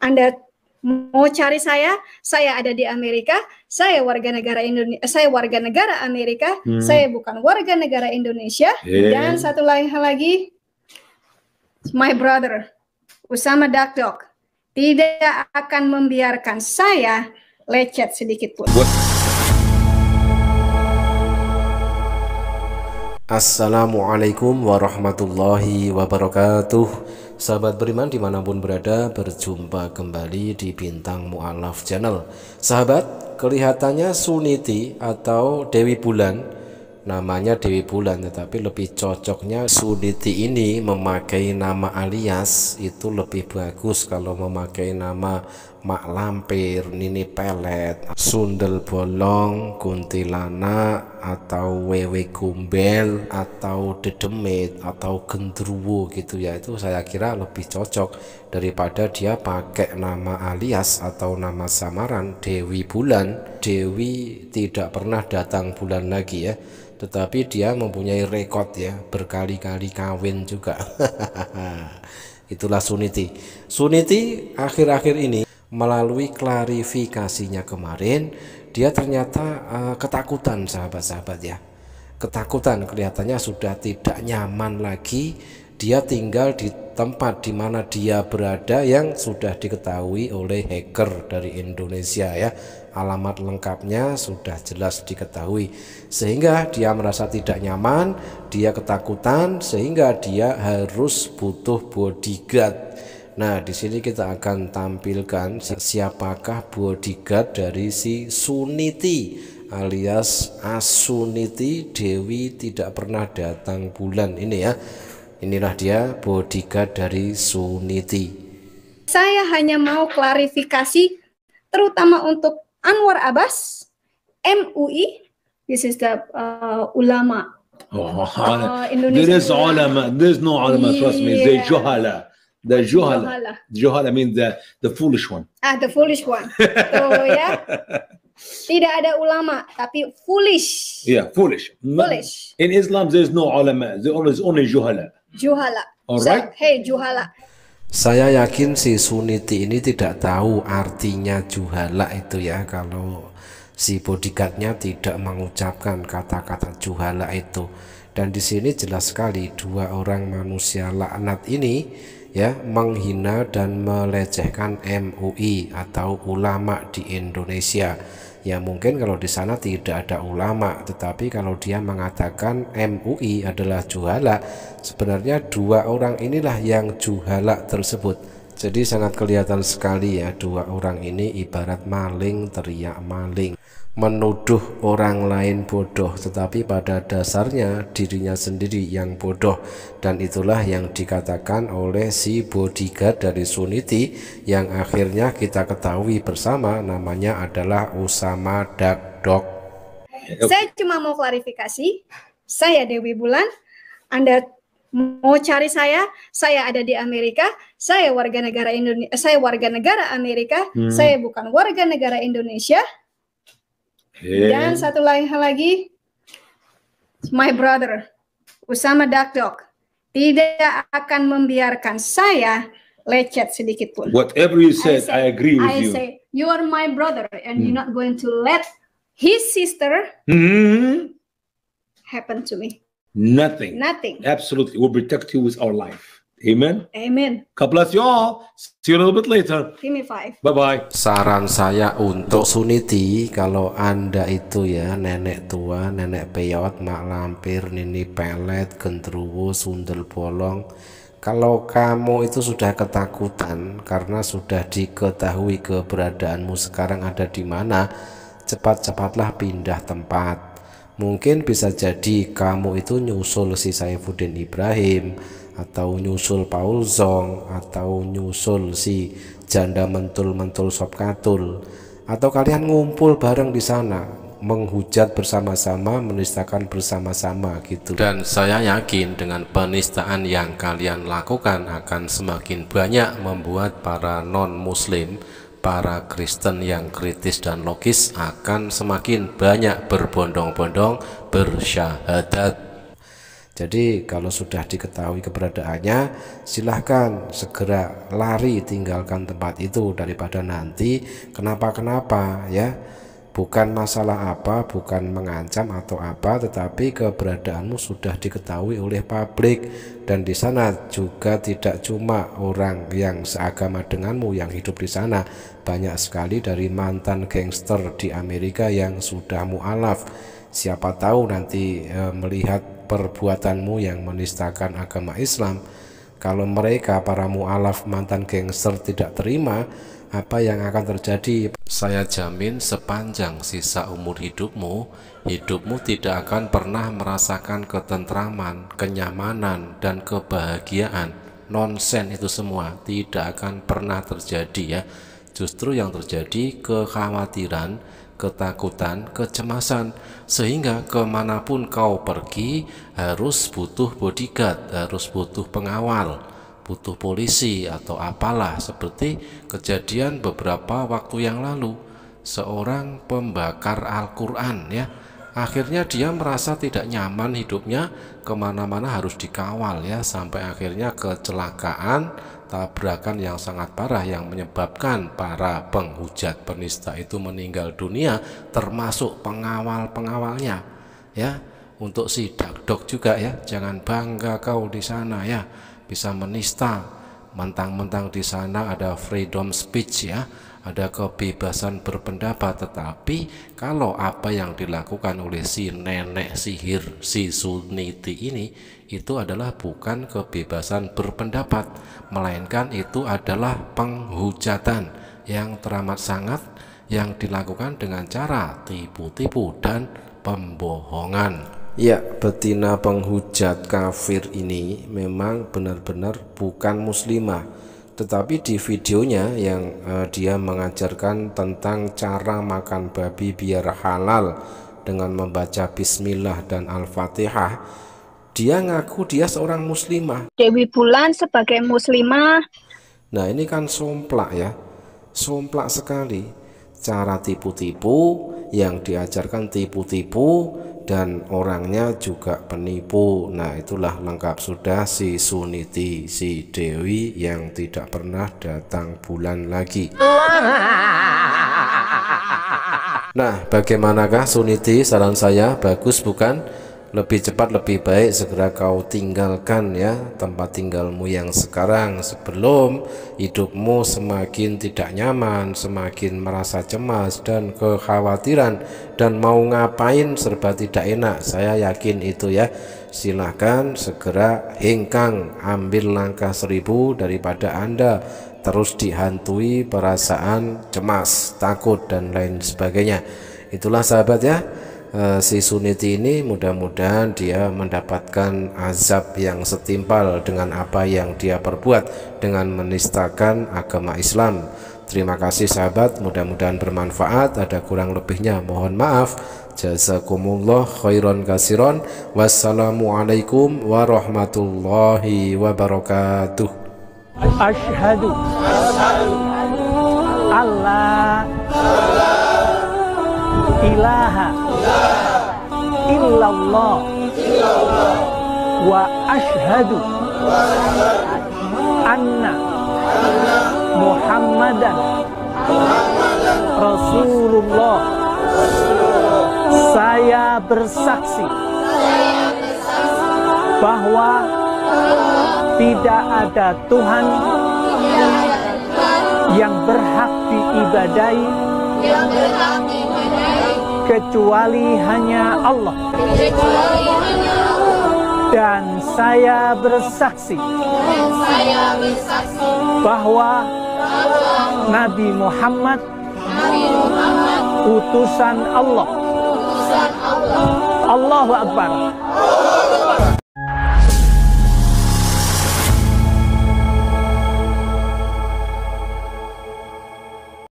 Anda mau cari saya, saya ada di Amerika, saya warga negara Indonesia, saya warga negara Amerika, hmm. saya bukan warga negara Indonesia. Yeah. Dan satu lain lagi, my brother Usama Dog tidak akan membiarkan saya lecet sedikit pun. Assalamualaikum warahmatullahi wabarakatuh. Sahabat beriman dimanapun berada berjumpa kembali di Bintang Mu'alaf Channel Sahabat, kelihatannya Suniti atau Dewi Bulan Namanya Dewi Bulan tetapi lebih cocoknya Suniti ini memakai nama alias Itu lebih bagus kalau memakai nama mak lampir, nini pelet, sundel bolong, kuntilanak atau wewe gombel atau dedemit atau gendruwo gitu ya itu saya kira lebih cocok daripada dia pakai nama alias atau nama samaran Dewi Bulan Dewi tidak pernah datang bulan lagi ya tetapi dia mempunyai rekod ya berkali-kali kawin juga itulah Suniti Suniti akhir-akhir ini melalui klarifikasinya kemarin dia ternyata uh, ketakutan sahabat-sahabat ya ketakutan kelihatannya sudah tidak nyaman lagi dia tinggal di tempat di mana dia berada yang sudah diketahui oleh hacker dari Indonesia ya alamat lengkapnya sudah jelas diketahui sehingga dia merasa tidak nyaman dia ketakutan sehingga dia harus butuh bodyguard Nah, di sini kita akan tampilkan siapakah bodyguard dari si Suniti alias Asuniti Dewi tidak pernah datang bulan ini ya. Inilah dia bodyguard dari Suniti. Saya hanya mau klarifikasi terutama untuk Anwar Abbas, MUI, this is the uh, ulama. Oh, uh, Indonesia. There is ulama, there is no ulama, trust me, they juhala. The Johala. Johala. means the, the foolish one. Ah, the foolish one. So, ya. Tidak ada ulama, tapi foolish. Yeah, foolish. Foolish. In Islam, there is no ulama. There is only Johala. Johala. All right. So, hey, Johala. Saya yakin si Suniti ini tidak tahu artinya juhala itu ya kalau si bodyguardnya tidak mengucapkan kata-kata juhala itu. Dan di sini jelas sekali dua orang manusia laknat ini ya menghina dan melecehkan MUI atau ulama di Indonesia ya mungkin kalau di sana tidak ada ulama tetapi kalau dia mengatakan MUI adalah juhala sebenarnya dua orang inilah yang juhala tersebut jadi sangat kelihatan sekali ya dua orang ini ibarat maling teriak maling menuduh orang lain bodoh tetapi pada dasarnya dirinya sendiri yang bodoh dan itulah yang dikatakan oleh si bodyguard dari Suniti yang akhirnya kita ketahui bersama namanya adalah Usama Dakdok saya cuma mau klarifikasi saya Dewi Bulan Anda mau cari saya, saya ada di Amerika, saya warga negara Indonesia, saya warga negara Amerika, hmm. saya bukan warga negara Indonesia. Hey. Dan satu lain lagi, my brother, Usama Dakdok, tidak akan membiarkan saya lecet sedikit pun. Whatever you said, I, say, I agree with I you. I say, you are my brother, and hmm. you're not going to let his sister hmm. happen to me. Nothing. Nothing. Absolutely. We'll protect you with our life. Amen. Amen. God bless you all. See you a little bit later. Give me five. Bye bye. Saran saya untuk Suniti, kalau anda itu ya nenek tua, nenek peyot, mak lampir, nini pelet, gendruwo, sundel bolong. Kalau kamu itu sudah ketakutan karena sudah diketahui keberadaanmu sekarang ada di mana, cepat-cepatlah pindah tempat Mungkin bisa jadi kamu itu nyusul si Saifuddin Ibrahim atau nyusul Paul Zong atau nyusul si janda mentul-mentul Sobkatul, atau kalian ngumpul bareng di sana menghujat bersama-sama, menistakan bersama-sama gitu. Dan saya yakin dengan penistaan yang kalian lakukan akan semakin banyak membuat para non-muslim para Kristen yang kritis dan logis akan semakin banyak berbondong-bondong bersyahadat. Jadi kalau sudah diketahui keberadaannya, silahkan segera lari tinggalkan tempat itu daripada nanti kenapa-kenapa ya bukan masalah apa, bukan mengancam atau apa, tetapi keberadaanmu sudah diketahui oleh publik dan di sana juga tidak cuma orang yang seagama denganmu yang hidup di sana. Banyak sekali dari mantan gangster di Amerika yang sudah mualaf. Siapa tahu nanti e, melihat perbuatanmu yang menistakan agama Islam, kalau mereka para mualaf mantan gangster tidak terima, apa yang akan terjadi. Saya jamin sepanjang sisa umur hidupmu, hidupmu tidak akan pernah merasakan ketentraman, kenyamanan, dan kebahagiaan. Nonsen itu semua tidak akan pernah terjadi ya. Justru yang terjadi kekhawatiran, ketakutan, kecemasan, sehingga kemanapun kau pergi harus butuh bodyguard, harus butuh pengawal butuh polisi atau apalah seperti kejadian beberapa waktu yang lalu seorang pembakar Al-Quran ya akhirnya dia merasa tidak nyaman hidupnya kemana-mana harus dikawal ya sampai akhirnya kecelakaan tabrakan yang sangat parah yang menyebabkan para penghujat penista itu meninggal dunia termasuk pengawal-pengawalnya ya untuk si dagdok juga ya jangan bangga kau di sana ya bisa menista mentang-mentang di sana ada freedom speech ya ada kebebasan berpendapat tetapi kalau apa yang dilakukan oleh si nenek sihir si suniti ini itu adalah bukan kebebasan berpendapat melainkan itu adalah penghujatan yang teramat sangat yang dilakukan dengan cara tipu-tipu dan pembohongan ya betina penghujat kafir ini memang benar-benar bukan muslimah tetapi di videonya yang eh, dia mengajarkan tentang cara makan babi biar halal dengan membaca bismillah dan al-fatihah dia ngaku dia seorang muslimah Dewi Bulan sebagai muslimah nah ini kan somplak ya somplak sekali cara tipu-tipu yang diajarkan tipu-tipu dan orangnya juga penipu. Nah, itulah lengkap sudah si Suniti, si Dewi yang tidak pernah datang bulan lagi. Nah, bagaimanakah Suniti? Saran saya bagus bukan? lebih cepat lebih baik segera kau tinggalkan ya tempat tinggalmu yang sekarang sebelum hidupmu semakin tidak nyaman semakin merasa cemas dan kekhawatiran dan mau ngapain serba tidak enak saya yakin itu ya silahkan segera hengkang ambil langkah seribu daripada anda terus dihantui perasaan cemas takut dan lain sebagainya itulah sahabat ya Eh, si Suniti ini mudah-mudahan dia mendapatkan azab yang setimpal dengan apa yang dia perbuat dengan menistakan agama Islam. Terima kasih sahabat, mudah-mudahan bermanfaat. Ada kurang lebihnya mohon maaf. Jazakumullah khairan kasiron. Wassalamualaikum warahmatullahi wabarakatuh. Ashhadu. Allah. Allah. Ilaha illallah wa ashadu anna muhammadan rasulullah saya bersaksi bahwa tidak ada Tuhan yang berhak diibadai kecuali hanya Allah. Dan saya bersaksi, bahwa, Nabi Muhammad, utusan Allah. Utusan Allah. Allahu Akbar.